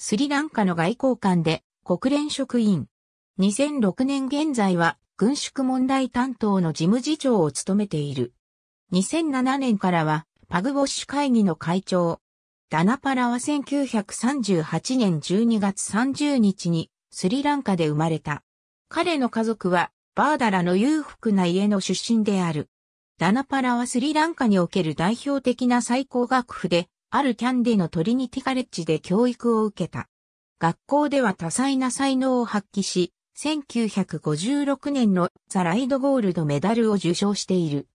スリランカの外交官で国連職員。2006年現在は軍縮問題担当の事務次長を務めている。2007年からはパグウォッシュ会議の会長。ダナパラは1938年12月30日にスリランカで生まれた。彼の家族はバーダラの裕福な家の出身である。ダナパラはスリランカにおける代表的な最高学府であるキャンディのトリニティカレッジで教育を受けた。学校では多彩な才能を発揮し、1956年のザ・ライドゴールドメダルを受賞している。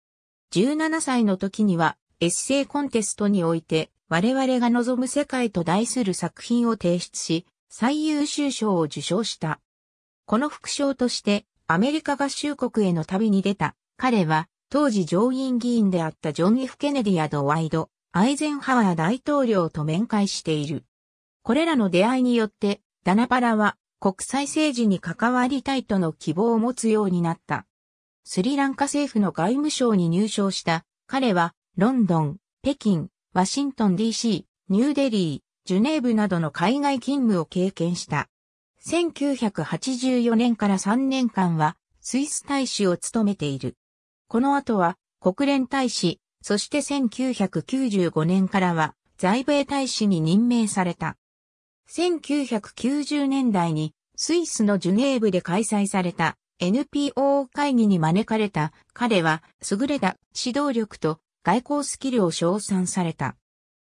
17歳の時にはエッセイコンテストにおいて我々が望む世界と題する作品を提出し、最優秀賞を受賞した。この副賞としてアメリカ合衆国への旅に出た彼は当時上院議員であったジョン・ F・ ケネディやドワイド・アイゼンハワー大統領と面会している。これらの出会いによって、ダナパラは国際政治に関わりたいとの希望を持つようになった。スリランカ政府の外務省に入省した彼はロンドン、北京、ワシントン DC、ニューデリー、ジュネーブなどの海外勤務を経験した。1984年から3年間はスイス大使を務めている。この後は国連大使、そして1995年からは在米大使に任命された。1990年代にスイスのジュネーブで開催された NPO 会議に招かれた彼は優れた指導力と外交スキルを称賛された。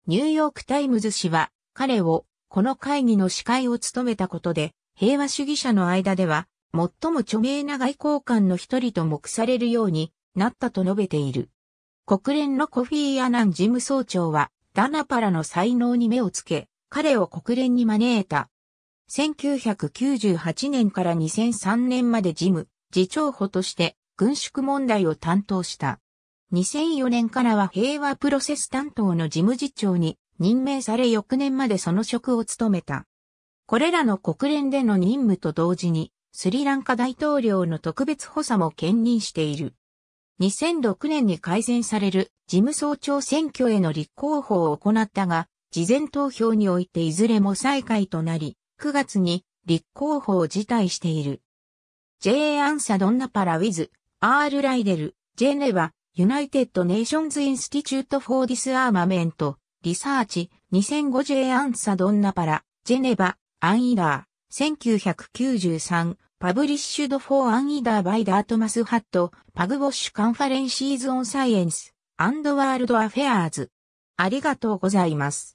ニューヨークタイムズ氏は彼をこの会議の司会を務めたことで平和主義者の間では最も著名な外交官の一人と目されるようになったと述べている。国連のコフィー・アナン事務総長は、ダナパラの才能に目をつけ、彼を国連に招いた。1998年から2003年まで事務、次長補として軍縮問題を担当した。2004年からは平和プロセス担当の事務次長に任命され翌年までその職を務めた。これらの国連での任務と同時に、スリランカ大統領の特別補佐も兼任している。2006年に改善される事務総長選挙への立候補を行ったが、事前投票においていずれも再開となり、9月に立候補を辞退している。J. アンサドンナパラウィズ、R. ライデル、ジェネバ、ユナイテッド・ネーションズ・インスティチュート・フォー・ディス・アーマメント、リサーチ、2005J. アンサドンナパラ、ジェネバ、アンイラー、1993、パブリッシュド・フォー・アン・イダー・バイ・ダートマス・ハット、パグ・ウォッシュ・カンファレンシーズ・オン・サイエンス、アンド・ワールド・アフェアーズ。ありがとうございます。